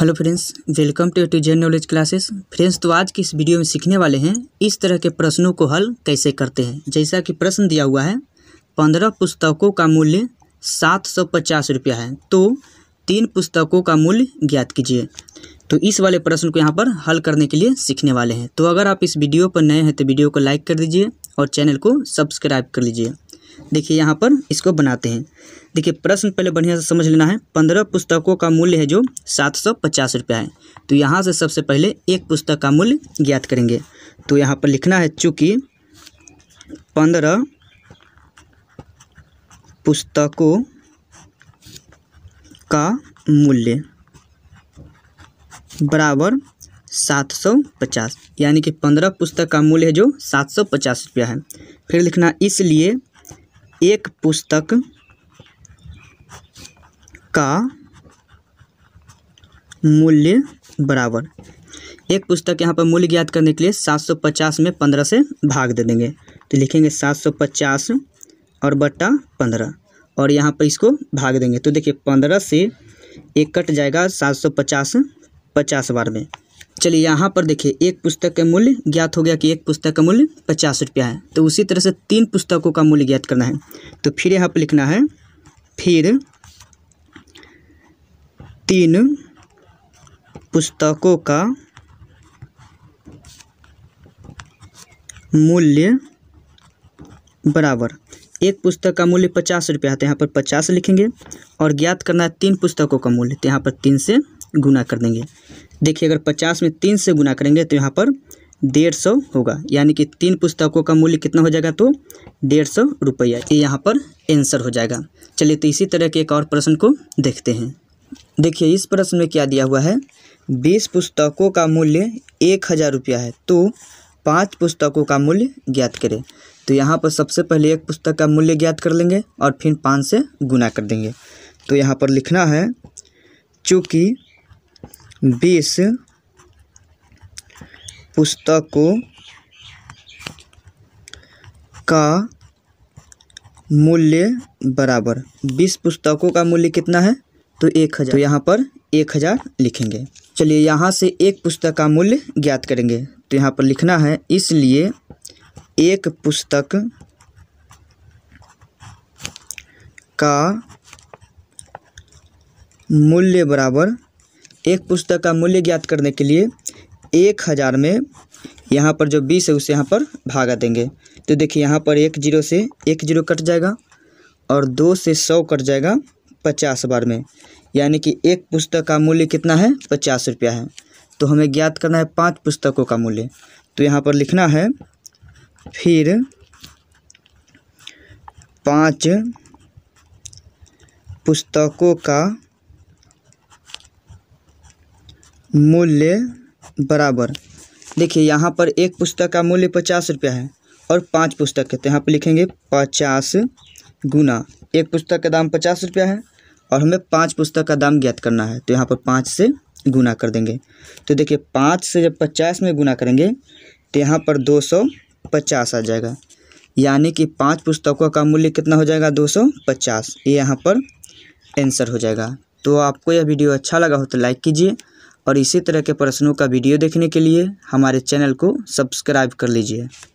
hello friends welcome to to gen knowledge classes friends तो आज की इस वीडियो में सीखने वाले हैं इस तरह के प्रश्नों को हल कैसे करते हैं जैसा कि प्रश्न दिया हुआ है पंद्रह पुस्तकों का मूल्य सात सौ पचास रुपया है तो तीन पुस्तकों का मूल्य ज्ञात कीजिए तो इस वाले प्रश्न को यहाँ पर हल करने के लिए सीखने वाले हैं तो अगर आप इस वीडियो पर नए हैं तो वीडियो को लाइक कर दीजिए और चैनल को सब्सक्राइब कर लीजिए देखिए यहाँ पर इसको बनाते हैं देखिए प्रश्न पहले बढ़िया से समझ लेना है पंद्रह पुस्तकों का मूल्य है जो सात सौ पचास रुपया है तो यहाँ से सबसे पहले एक पुस्तक का मूल्य ज्ञात करेंगे तो यहाँ पर लिखना है चूँकि पंद्रह पुस्तकों का मूल्य बराबर सात सौ पचास यानी कि पंद्रह पुस्तक का मूल्य है जो सात सौ पचास रुपया है फिर लिखना इसलिए एक पुस्तक का मूल्य बराबर एक पुस्तक यहाँ पर मूल्य ज्ञात करने के लिए 750 में 15 से भाग दे देंगे तो लिखेंगे 750 और बट्टा 15 और यहाँ पर इसको भाग देंगे तो देखिए 15 से एक कट जाएगा 750 50 बार में चलिए यहाँ पर देखिए एक पुस्तक का मूल्य ज्ञात हो गया कि एक पुस्तक का मूल्य पचास रुपया है तो उसी तरह से तीन पुस्तकों का मूल्य ज्ञात करना है तो फिर यहाँ पर लिखना है फिर तीन पुस्तकों का मूल्य बराबर एक पुस्तक का मूल्य पचास रुपया है तो यहाँ पर पचास लिखेंगे और ज्ञात करना है तीन पुस्तकों का मूल्य तो यहाँ पर तीन से गुना कर देंगे देखिए अगर पचास में तीन से गुना करेंगे तो यहाँ पर डेढ़ सौ होगा यानी कि तीन पुस्तकों का मूल्य कितना हो जाएगा तो डेढ़ सौ रुपया ये यहाँ पर आंसर हो जाएगा चलिए तो इसी तरह के एक और प्रश्न को देखते हैं देखिए इस प्रश्न में क्या दिया हुआ है बीस पुस्तकों का मूल्य एक हज़ार रुपया है तो पांच पुस्तकों का मूल्य ज्ञात करें तो यहाँ पर सबसे पहले एक पुस्तक का मूल्य ज्ञात कर लेंगे और फिर पाँच से गुना कर देंगे तो यहाँ पर लिखना है चूँकि बीस पुस्तकों का मूल्य बराबर बीस पुस्तकों का मूल्य कितना है तो एक हज़ार तो यहाँ पर एक हज़ार लिखेंगे चलिए यहाँ से एक पुस्तक का मूल्य ज्ञात करेंगे तो यहाँ पर लिखना है इसलिए एक पुस्तक का मूल्य बराबर एक पुस्तक का मूल्य ज्ञात करने के लिए एक हज़ार में यहाँ पर जो बीस है उसे यहाँ पर भागा देंगे तो देखिए यहाँ पर एक जीरो से एक जीरो कट जाएगा और दो से सौ कट जाएगा पचास बार में यानी कि एक पुस्तक का मूल्य कितना है पचास रुपया है तो हमें ज्ञात करना है पांच पुस्तकों का मूल्य तो यहाँ पर लिखना है फिर पांच पुस्तकों का मूल्य बराबर देखिए यहाँ पर एक पुस्तक का मूल्य पचास रुपया है और पांच पुस्तक है तो यहाँ पर लिखेंगे पचास गुना एक पुस्तक का दाम पचास रुपया है और हमें पाँच पुस्तक का दाम ज्ञात करना है तो यहाँ पर पाँच से गुना कर देंगे तो देखिए पाँच से जब पचास में गुना करेंगे तो यहाँ पर दो सौ पचास आ जाएगा यानी कि पाँच पुस्तकों का मूल्य कितना हो जाएगा दो सौ पचास ये यहाँ पर आंसर हो जाएगा तो आपको यह वीडियो अच्छा लगा हो तो लाइक कीजिए और इसी तरह के प्रश्नों का वीडियो देखने के लिए हमारे चैनल को सब्सक्राइब कर लीजिए